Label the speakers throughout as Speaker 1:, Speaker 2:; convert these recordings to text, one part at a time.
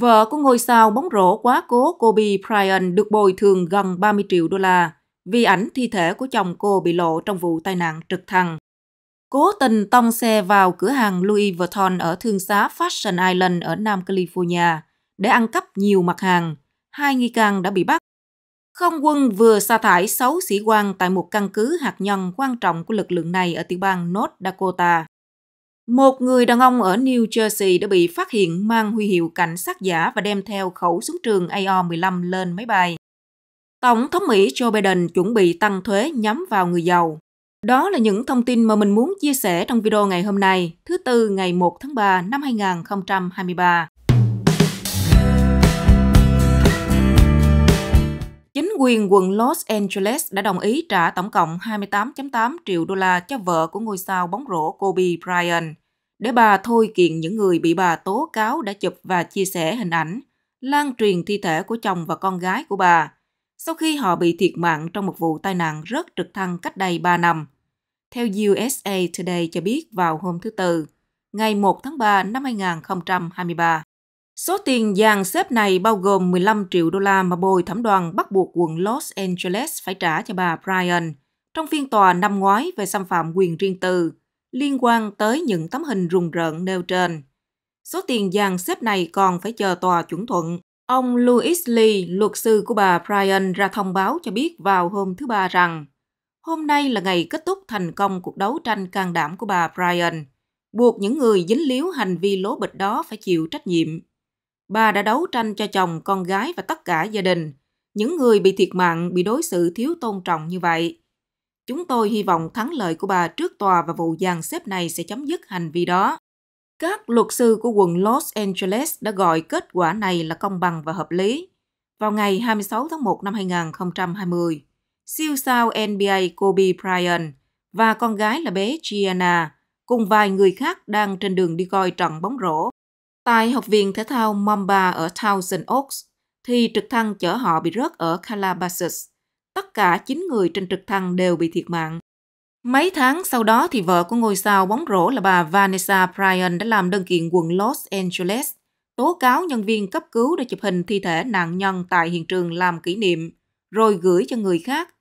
Speaker 1: Vợ của ngôi sao bóng rổ quá cố Kobe Bryant được bồi thường gần 30 triệu đô la vì ảnh thi thể của chồng cô bị lộ trong vụ tai nạn trực thăng. Cố tình tông xe vào cửa hàng Louis Vuitton ở thương xá Fashion Island ở Nam California để ăn cắp nhiều mặt hàng. Hai nghi can đã bị bắt. Không quân vừa sa thải 6 sĩ quan tại một căn cứ hạt nhân quan trọng của lực lượng này ở tiểu bang North Dakota. Một người đàn ông ở New Jersey đã bị phát hiện mang huy hiệu cảnh sát giả và đem theo khẩu súng trường AR-15 lên máy bay. Tổng thống Mỹ Joe Biden chuẩn bị tăng thuế nhắm vào người giàu. Đó là những thông tin mà mình muốn chia sẻ trong video ngày hôm nay, thứ Tư ngày 1 tháng 3 năm 2023. Chính quyền quận Los Angeles đã đồng ý trả tổng cộng 28.8 triệu đô la cho vợ của ngôi sao bóng rổ Kobe Bryant để bà thôi kiện những người bị bà tố cáo đã chụp và chia sẻ hình ảnh, lan truyền thi thể của chồng và con gái của bà sau khi họ bị thiệt mạng trong một vụ tai nạn rớt trực thăng cách đây 3 năm. Theo USA Today cho biết vào hôm thứ Tư, ngày 1 tháng 3 năm 2023, số tiền dàn xếp này bao gồm 15 triệu đô la mà bồi thẩm đoàn bắt buộc quận Los Angeles phải trả cho bà Bryan trong phiên tòa năm ngoái về xâm phạm quyền riêng tư liên quan tới những tấm hình rùng rợn nêu trên. Số tiền dàn xếp này còn phải chờ tòa chuẩn thuận. Ông Louis Lee, luật sư của bà Bryan ra thông báo cho biết vào hôm thứ Ba rằng hôm nay là ngày kết thúc thành công cuộc đấu tranh can đảm của bà Bryan, buộc những người dính líu hành vi lố bịch đó phải chịu trách nhiệm. Bà đã đấu tranh cho chồng, con gái và tất cả gia đình. Những người bị thiệt mạng bị đối xử thiếu tôn trọng như vậy. Chúng tôi hy vọng thắng lợi của bà trước tòa và vụ dàn xếp này sẽ chấm dứt hành vi đó. Các luật sư của quận Los Angeles đã gọi kết quả này là công bằng và hợp lý. Vào ngày 26 tháng 1 năm 2020, siêu sao NBA Kobe Bryant và con gái là bé Gianna cùng vài người khác đang trên đường đi coi trận bóng rổ. Tại Học viện Thể thao Mamba ở Thousand Oaks, thì trực thăng chở họ bị rớt ở Calabasas, tất cả 9 người trên trực thăng đều bị thiệt mạng. Mấy tháng sau đó thì vợ của ngôi sao bóng rổ là bà Vanessa Bryan đã làm đơn kiện quận Los Angeles, tố cáo nhân viên cấp cứu đã chụp hình thi thể nạn nhân tại hiện trường làm kỷ niệm, rồi gửi cho người khác.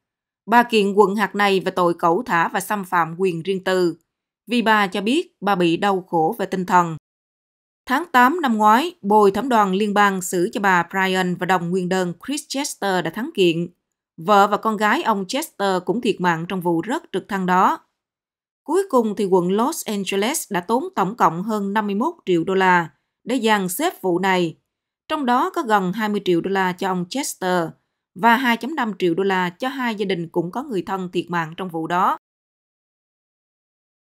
Speaker 1: Bà kiện quận hạt này về tội cẩu thả và xâm phạm quyền riêng tư, vì bà cho biết bà bị đau khổ về tinh thần. Tháng 8 năm ngoái, bồi thẩm đoàn liên bang xử cho bà Bryan và đồng nguyên đơn Chris Chester đã thắng kiện Vợ và con gái ông Chester cũng thiệt mạng trong vụ rớt trực thăng đó. Cuối cùng thì quận Los Angeles đã tốn tổng cộng hơn 51 triệu đô la để dàn xếp vụ này, trong đó có gần 20 triệu đô la cho ông Chester và 2.5 triệu đô la cho hai gia đình cũng có người thân thiệt mạng trong vụ đó.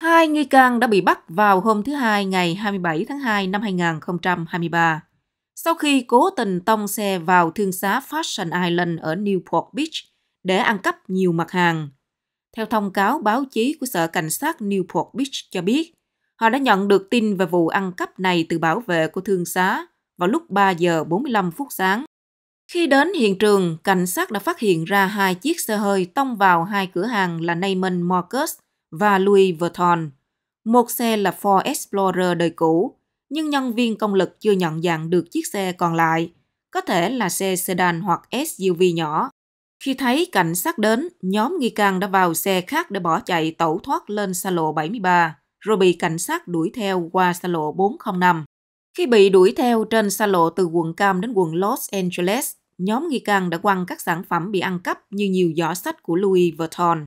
Speaker 1: Hai nghi can đã bị bắt vào hôm thứ Hai ngày 27 tháng 2 năm 2023 sau khi cố tình tông xe vào thương xá Fashion Island ở Newport Beach để ăn cắp nhiều mặt hàng. Theo thông cáo báo chí của Sở Cảnh sát Newport Beach cho biết, họ đã nhận được tin về vụ ăn cắp này từ bảo vệ của thương xá vào lúc 3 giờ 45 phút sáng. Khi đến hiện trường, cảnh sát đã phát hiện ra hai chiếc xe hơi tông vào hai cửa hàng là Neiman Marcus và Louis Vuitton. Một xe là Ford Explorer đời cũ nhưng nhân viên công lực chưa nhận dạng được chiếc xe còn lại, có thể là xe sedan hoặc SUV nhỏ. Khi thấy cảnh sát đến, nhóm nghi can đã vào xe khác để bỏ chạy tẩu thoát lên xa lộ 73, rồi bị cảnh sát đuổi theo qua xa lộ 405. Khi bị đuổi theo trên xa lộ từ quận Cam đến quận Los Angeles, nhóm nghi can đã quăng các sản phẩm bị ăn cắp như nhiều giỏ sách của Louis Vuitton.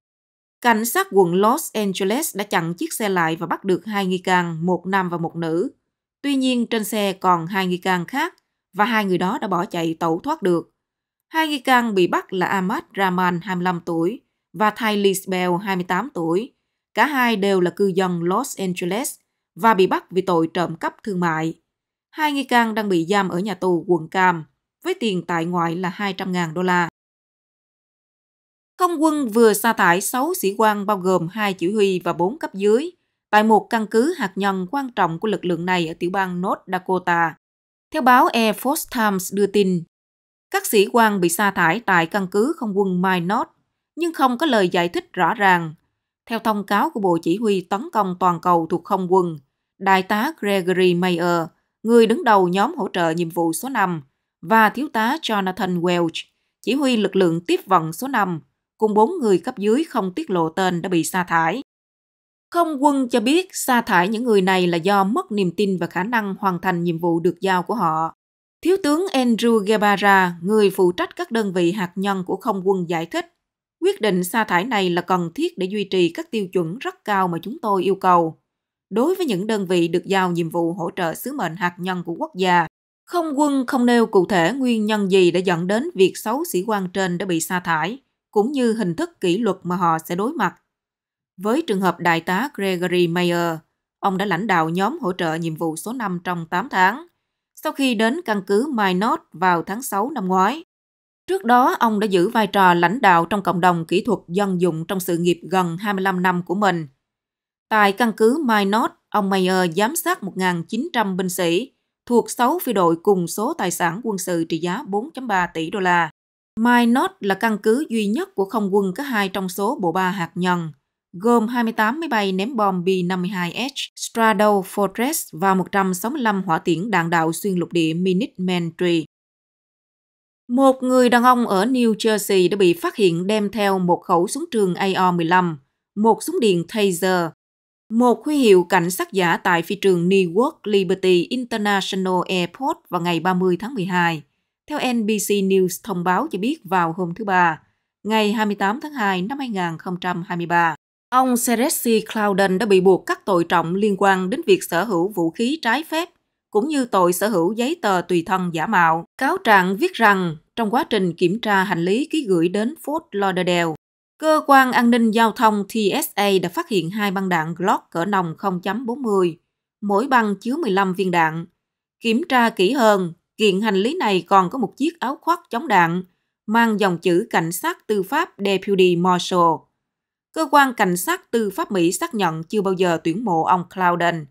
Speaker 1: Cảnh sát quận Los Angeles đã chặn chiếc xe lại và bắt được hai nghi can, một nam và một nữ, Tuy nhiên trên xe còn hai nghi can khác và hai người đó đã bỏ chạy tẩu thoát được. Hai nghi can bị bắt là Ahmad Rahman 25 tuổi và Tylee Bell 28 tuổi. Cả hai đều là cư dân Los Angeles và bị bắt vì tội trộm cắp thương mại. Hai nghi can đang bị giam ở nhà tù quận Cam với tiền tại ngoại là 200.000 đô la. Không quân vừa sa thải 6 sĩ quan bao gồm 2 chỉ huy và 4 cấp dưới – tại một căn cứ hạt nhân quan trọng của lực lượng này ở tiểu bang North Dakota. Theo báo Air Force Times đưa tin, các sĩ quan bị sa thải tại căn cứ không quân Minot, nhưng không có lời giải thích rõ ràng. Theo thông cáo của Bộ Chỉ huy Tấn công Toàn cầu thuộc không quân, Đại tá Gregory Mayer, người đứng đầu nhóm hỗ trợ nhiệm vụ số 5, và Thiếu tá Jonathan Welch, chỉ huy lực lượng tiếp vận số 5, cùng bốn người cấp dưới không tiết lộ tên đã bị sa thải. Không quân cho biết sa thải những người này là do mất niềm tin và khả năng hoàn thành nhiệm vụ được giao của họ. Thiếu tướng Andrew Guevara, người phụ trách các đơn vị hạt nhân của không quân giải thích, quyết định sa thải này là cần thiết để duy trì các tiêu chuẩn rất cao mà chúng tôi yêu cầu. Đối với những đơn vị được giao nhiệm vụ hỗ trợ sứ mệnh hạt nhân của quốc gia, không quân không nêu cụ thể nguyên nhân gì đã dẫn đến việc 6 sĩ quan trên đã bị sa thải, cũng như hình thức kỷ luật mà họ sẽ đối mặt với trường hợp Đại tá Gregory Mayer, ông đã lãnh đạo nhóm hỗ trợ nhiệm vụ số 5 trong 8 tháng, sau khi đến căn cứ Minot vào tháng 6 năm ngoái. Trước đó, ông đã giữ vai trò lãnh đạo trong cộng đồng kỹ thuật dân dụng trong sự nghiệp gần 25 năm của mình. Tại căn cứ Minot, ông Mayer giám sát 1.900 binh sĩ thuộc 6 phi đội cùng số tài sản quân sự trị giá 4.3 tỷ đô la. Minot là căn cứ duy nhất của không quân có hai trong số bộ ba hạt nhân – gồm 28 máy bay ném bom B-52H Strato Fortress và 165 hỏa tiễn đạn đạo xuyên lục địa Minuteman III. Một người đàn ông ở New Jersey đã bị phát hiện đem theo một khẩu súng trường AR-15, một súng điện Taser, một huy hiệu cảnh sát giả tại phi trường Newark Liberty International Airport vào ngày 30 tháng 12. Theo NBC News thông báo cho biết vào hôm thứ Ba, ngày 28 tháng 2 năm 2023. Ông Seresi Clowden đã bị buộc các tội trọng liên quan đến việc sở hữu vũ khí trái phép, cũng như tội sở hữu giấy tờ tùy thân giả mạo. Cáo trạng viết rằng, trong quá trình kiểm tra hành lý ký gửi đến Fort Lauderdale, cơ quan an ninh giao thông TSA đã phát hiện hai băng đạn Glock cỡ nòng 0.40, mỗi băng chứa 15 viên đạn. Kiểm tra kỹ hơn, kiện hành lý này còn có một chiếc áo khoác chống đạn, mang dòng chữ cảnh sát tư pháp Deputy Marshal cơ quan cảnh sát tư pháp Mỹ xác nhận chưa bao giờ tuyển mộ ông Clouden.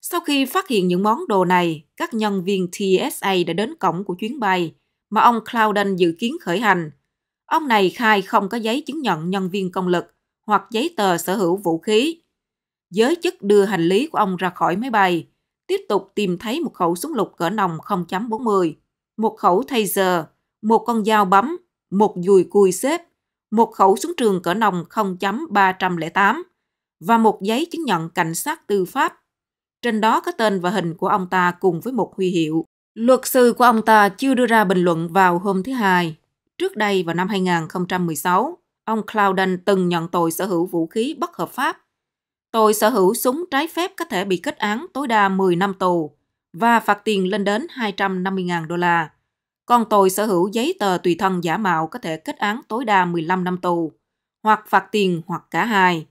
Speaker 1: Sau khi phát hiện những món đồ này, các nhân viên TSA đã đến cổng của chuyến bay mà ông Clouden dự kiến khởi hành. Ông này khai không có giấy chứng nhận nhân viên công lực hoặc giấy tờ sở hữu vũ khí. Giới chức đưa hành lý của ông ra khỏi máy bay, tiếp tục tìm thấy một khẩu súng lục cỡ nòng 0.40, một khẩu taser, một con dao bấm, một dùi cùi xếp một khẩu súng trường cỡ nòng 0.308 và một giấy chứng nhận cảnh sát tư pháp. Trên đó có tên và hình của ông ta cùng với một huy hiệu. Luật sư của ông ta chưa đưa ra bình luận vào hôm thứ Hai. Trước đây vào năm 2016, ông Clouden từng nhận tội sở hữu vũ khí bất hợp pháp. Tội sở hữu súng trái phép có thể bị kết án tối đa 10 năm tù và phạt tiền lên đến 250.000 đô la con tội sở hữu giấy tờ tùy thân giả mạo có thể kết án tối đa 15 năm tù, hoặc phạt tiền hoặc cả hai.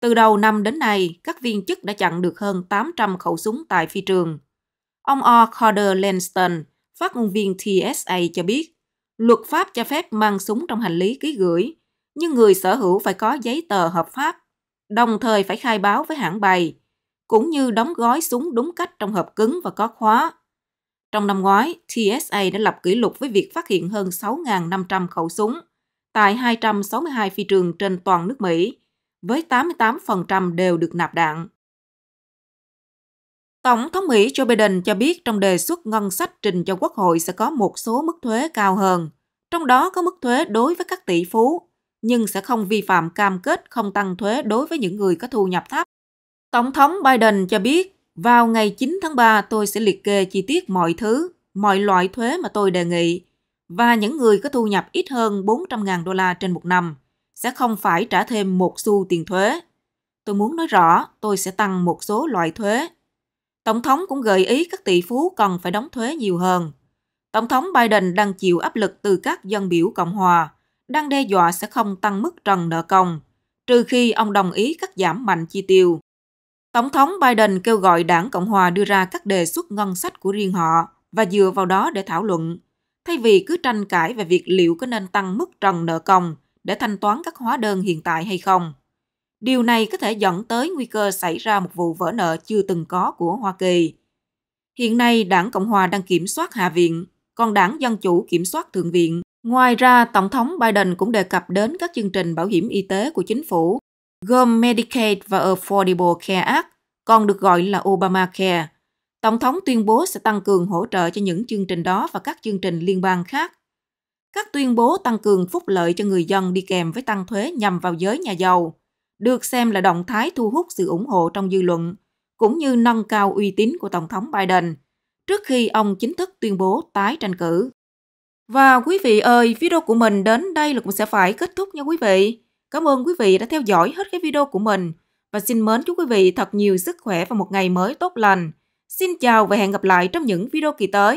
Speaker 1: Từ đầu năm đến nay, các viên chức đã chặn được hơn 800 khẩu súng tại phi trường. Ông O. Corder Lanston, phát ngôn viên TSA cho biết, luật pháp cho phép mang súng trong hành lý ký gửi, nhưng người sở hữu phải có giấy tờ hợp pháp, đồng thời phải khai báo với hãng bay, cũng như đóng gói súng đúng cách trong hộp cứng và có khóa. Trong năm ngoái, TSA đã lập kỷ lục với việc phát hiện hơn 6.500 khẩu súng tại 262 phi trường trên toàn nước Mỹ, với 88% đều được nạp đạn. Tổng thống Mỹ Joe Biden cho biết trong đề xuất ngân sách trình cho Quốc hội sẽ có một số mức thuế cao hơn, trong đó có mức thuế đối với các tỷ phú, nhưng sẽ không vi phạm cam kết không tăng thuế đối với những người có thu nhập thấp. Tổng thống Biden cho biết vào ngày 9 tháng 3, tôi sẽ liệt kê chi tiết mọi thứ, mọi loại thuế mà tôi đề nghị và những người có thu nhập ít hơn 400.000 đô la trên một năm sẽ không phải trả thêm một xu tiền thuế. Tôi muốn nói rõ, tôi sẽ tăng một số loại thuế. Tổng thống cũng gợi ý các tỷ phú cần phải đóng thuế nhiều hơn. Tổng thống Biden đang chịu áp lực từ các dân biểu Cộng hòa, đang đe dọa sẽ không tăng mức trần nợ công, trừ khi ông đồng ý cắt giảm mạnh chi tiêu Tổng thống Biden kêu gọi đảng Cộng hòa đưa ra các đề xuất ngân sách của riêng họ và dựa vào đó để thảo luận, thay vì cứ tranh cãi về việc liệu có nên tăng mức trần nợ công để thanh toán các hóa đơn hiện tại hay không. Điều này có thể dẫn tới nguy cơ xảy ra một vụ vỡ nợ chưa từng có của Hoa Kỳ. Hiện nay, đảng Cộng hòa đang kiểm soát Hạ viện, còn đảng Dân chủ kiểm soát Thượng viện. Ngoài ra, Tổng thống Biden cũng đề cập đến các chương trình bảo hiểm y tế của chính phủ gồm Medicaid và Affordable Care Act, còn được gọi là Obamacare. Tổng thống tuyên bố sẽ tăng cường hỗ trợ cho những chương trình đó và các chương trình liên bang khác. Các tuyên bố tăng cường phúc lợi cho người dân đi kèm với tăng thuế nhằm vào giới nhà giàu, được xem là động thái thu hút sự ủng hộ trong dư luận, cũng như nâng cao uy tín của Tổng thống Biden trước khi ông chính thức tuyên bố tái tranh cử. Và quý vị ơi, video của mình đến đây là cũng sẽ phải kết thúc nha quý vị. Cảm ơn quý vị đã theo dõi hết cái video của mình và xin mến chúc quý vị thật nhiều sức khỏe và một ngày mới tốt lành. Xin chào và hẹn gặp lại trong những video kỳ tới.